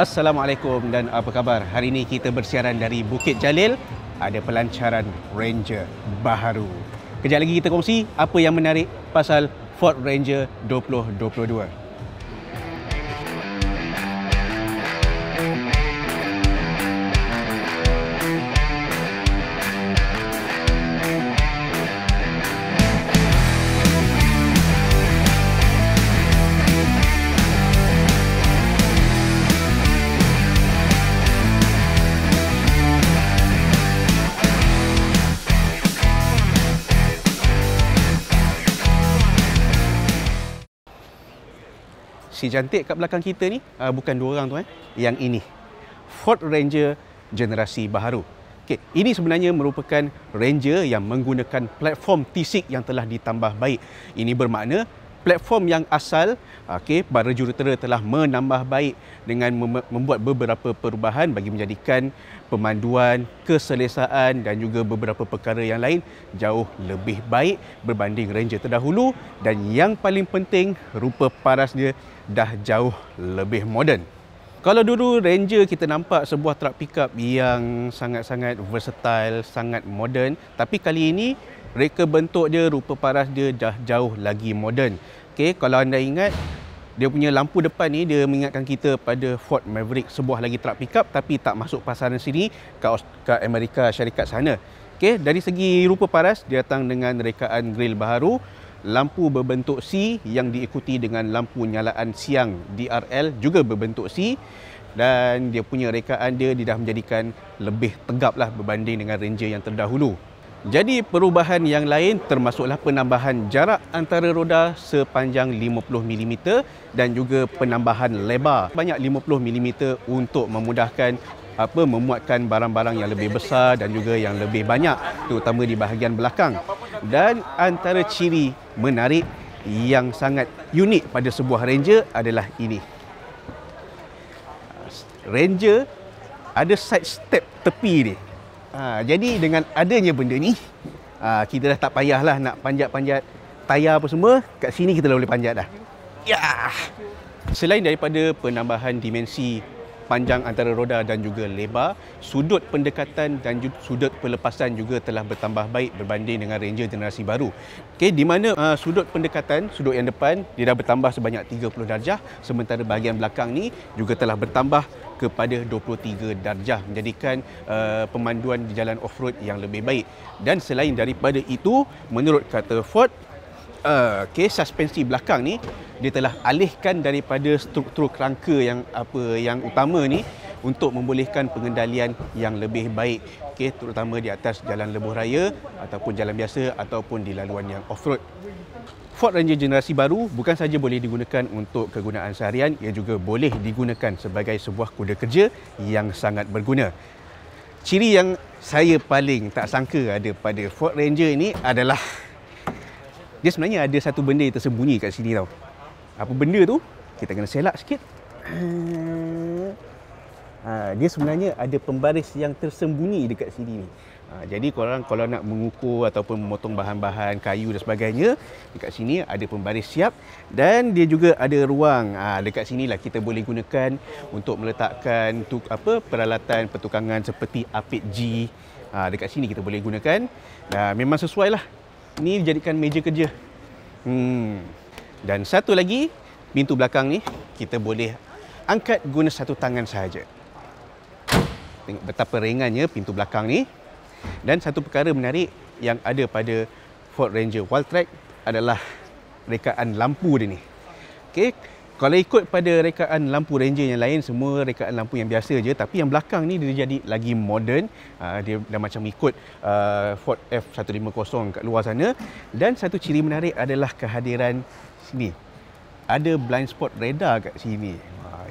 Assalamualaikum dan apa khabar? Hari ini kita bersiaran dari Bukit Jalil ada pelancaran Ranger baru. Kejap lagi kita kongsi apa yang menarik pasal Ford Ranger 2022. si cantik kat belakang kita ni uh, bukan dua orang tu eh yang ini Ford Ranger generasi baru. okey ini sebenarnya merupakan Ranger yang menggunakan platform T6 yang telah ditambah baik ini bermakna platform yang asal okey para jurutera telah menambah baik dengan membuat beberapa perubahan bagi menjadikan pemanduan keselesaan dan juga beberapa perkara yang lain jauh lebih baik berbanding ranger terdahulu dan yang paling penting rupa paras dia dah jauh lebih moden kalau dulu Ranger kita nampak sebuah truck pickup yang sangat-sangat versatile, sangat moden, tapi kali ini reka bentuk dia, rupa paras dia dah jauh lagi moden. Okey, kalau anda ingat dia punya lampu depan ni dia mengingatkan kita pada Ford Maverick sebuah lagi truck pickup tapi tak masuk pasaran sini ke Amerika syarikat sana. Okey, dari segi rupa paras dia datang dengan rekaan grill baru, lampu berbentuk C yang diikuti dengan lampu nyalaan siang DRL juga berbentuk C dan dia punya rekaan dia, dia dah menjadikan lebih tegap lah berbanding dengan Ranger yang terdahulu. Jadi perubahan yang lain termasuklah penambahan jarak antara roda sepanjang 50mm dan juga penambahan lebar banyak 50mm untuk memudahkan apa memuatkan barang-barang yang lebih besar dan juga yang lebih banyak terutama di bahagian belakang. Dan antara ciri menarik yang sangat unik pada sebuah Ranger adalah ini. Ranger ada side step tepi ni. Ha, jadi dengan adanya benda ni, ha, kita dah tak payahlah nak panjat-panjat tayar apa semua. Kat sini kita dah boleh panjat dah. Ya. Selain daripada penambahan dimensi panjang antara roda dan juga lebar, sudut pendekatan dan sudut pelepasan juga telah bertambah baik berbanding dengan Ranger generasi baru. Okey, di mana uh, sudut pendekatan, sudut yang depan dia dah bertambah sebanyak 30 darjah, sementara bahagian belakang ni juga telah bertambah kepada 23 darjah menjadikan uh, pemanduan di jalan off-road yang lebih baik dan selain daripada itu menurut kata Ford uh, okay, suspensi belakang ni dia telah alihkan daripada struktur kerangka yang apa yang utama ni untuk membolehkan pengendalian yang lebih baik okay, terutama di atas jalan lebuh raya ataupun jalan biasa ataupun di laluan yang off-road Ford Ranger generasi baru bukan saja boleh digunakan untuk kegunaan seharian, ia juga boleh digunakan sebagai sebuah kuda kerja yang sangat berguna. Ciri yang saya paling tak sangka ada pada Ford Ranger ini adalah dia sebenarnya ada satu benda yang tersembunyi kat sini tau. Apa benda tu? Kita kena selak sikit ha, dia sebenarnya ada pembaris yang tersembunyi dekat sini ni. Ha, jadi korang kalau nak mengukur ataupun memotong bahan-bahan kayu dan sebagainya, dekat sini ada pembaris siap dan dia juga ada ruang. Ha, dekat sinilah kita boleh gunakan untuk meletakkan tu, apa peralatan pertukangan seperti apit G. Ha, dekat sini kita boleh gunakan. Ha, memang sesuai lah. Ini dijadikan meja kerja. Hmm. Dan satu lagi, pintu belakang ni kita boleh angkat guna satu tangan sahaja tengok betapa ringannya pintu belakang ni. Dan satu perkara menarik yang ada pada Ford Ranger Wildtrak adalah rekaan lampu dia ni. Okey, kalau ikut pada rekaan lampu Ranger yang lain semua rekaan lampu yang biasa je tapi yang belakang ni dia jadi lagi moden ah, dia dah macam ikut ah, Ford F150 kat luar sana dan satu ciri menarik adalah kehadiran sini ada blind spot radar kat sini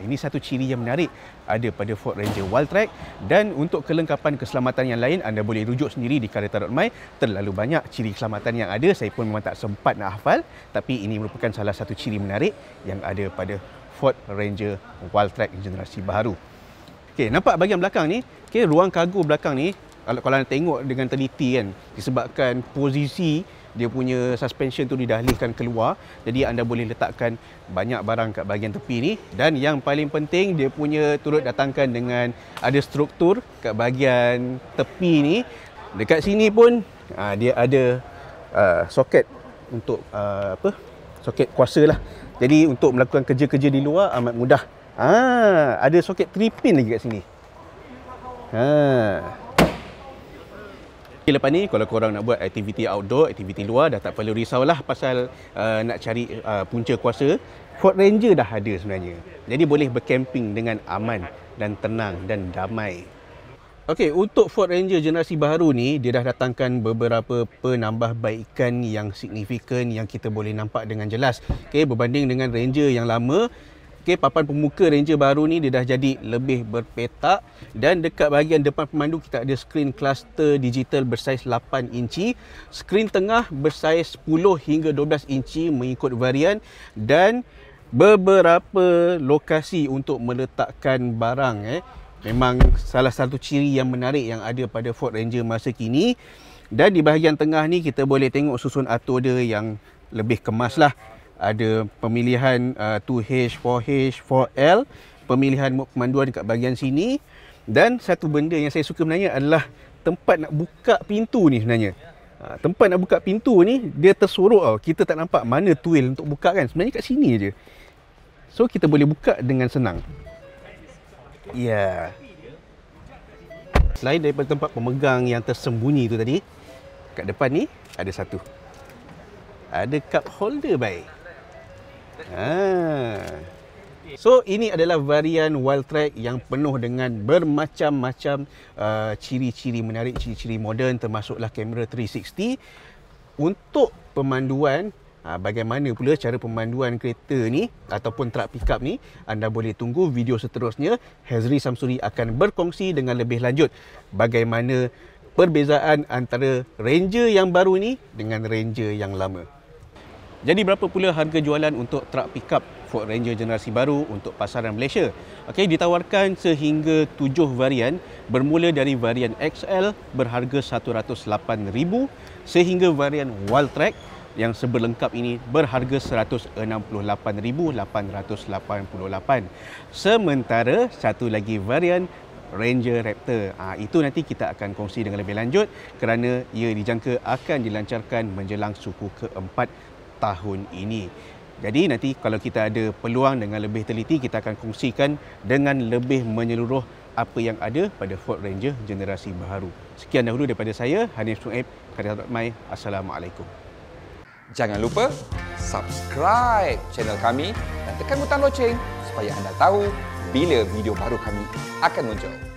ini satu ciri yang menarik ada pada Ford Ranger Wildtrak dan untuk kelengkapan keselamatan yang lain anda boleh rujuk sendiri di Kereta Rotmai terlalu banyak ciri keselamatan yang ada saya pun memang tak sempat nak hafal tapi ini merupakan salah satu ciri menarik yang ada pada Ford Ranger Wildtrak generasi baru. Okey, nampak bahagian belakang ni, okey ruang kargo belakang ni kalau kalau anda tengok dengan teliti kan disebabkan posisi dia punya suspension tu didahlihkan keluar jadi anda boleh letakkan banyak barang kat bahagian tepi ni dan yang paling penting dia punya turut datangkan dengan ada struktur kat bahagian tepi ni dekat sini pun aa, ah, dia ada aa, ah, soket untuk aa, ah, apa soket kuasa lah jadi untuk melakukan kerja-kerja di luar amat mudah Ah, ada soket 3 pin lagi kat sini. Ha tapi lepas ni kalau korang nak buat aktiviti outdoor, aktiviti luar dah tak perlu risau lah pasal uh, nak cari uh, punca kuasa. Fort Ranger dah ada sebenarnya. Jadi boleh berkemping dengan aman dan tenang dan damai. Okey, untuk Ford Ranger generasi baru ni, dia dah datangkan beberapa penambahbaikan yang signifikan yang kita boleh nampak dengan jelas. Okey, berbanding dengan Ranger yang lama, Okey, papan pemuka Ranger baru ni dia dah jadi lebih berpetak dan dekat bahagian depan pemandu kita ada skrin kluster digital bersaiz 8 inci, skrin tengah bersaiz 10 hingga 12 inci mengikut varian dan beberapa lokasi untuk meletakkan barang eh. Memang salah satu ciri yang menarik yang ada pada Ford Ranger masa kini. Dan di bahagian tengah ni kita boleh tengok susun atur dia yang lebih kemas lah ada pemilihan uh, 2H, 4H, 4L pemilihan pemanduan dekat bahagian sini dan satu benda yang saya suka sebenarnya adalah tempat nak buka pintu ni sebenarnya uh, tempat nak buka pintu ni dia tersorok tau kita tak nampak mana tuil untuk buka kan sebenarnya kat sini je so kita boleh buka dengan senang ya yeah. selain daripada tempat pemegang yang tersembunyi tu tadi kat depan ni ada satu ada cup holder baik Ha. So ini adalah varian wild track yang penuh dengan bermacam-macam uh, ciri-ciri menarik, ciri-ciri moden termasuklah kamera 360. Untuk pemanduan, uh, bagaimana pula cara pemanduan kereta ni ataupun truck pickup ni, anda boleh tunggu video seterusnya Hazri Samsuri akan berkongsi dengan lebih lanjut bagaimana perbezaan antara Ranger yang baru ni dengan Ranger yang lama. Jadi berapa pula harga jualan untuk truck pickup Ford Ranger generasi baru untuk pasaran Malaysia? Okey, ditawarkan sehingga tujuh varian bermula dari varian XL berharga RM108,000 sehingga varian Wildtrak yang seberlengkap ini berharga RM168,888. Sementara satu lagi varian Ranger Raptor. Ha, itu nanti kita akan kongsi dengan lebih lanjut kerana ia dijangka akan dilancarkan menjelang suku keempat tahun ini. Jadi nanti kalau kita ada peluang dengan lebih teliti, kita akan kongsikan dengan lebih menyeluruh apa yang ada pada Ford Ranger generasi baru. Sekian dahulu daripada saya, Hanif Sungaib, Khadilat Mai. Assalamualaikum. Jangan lupa subscribe channel kami dan tekan butang loceng supaya anda tahu bila video baru kami akan muncul.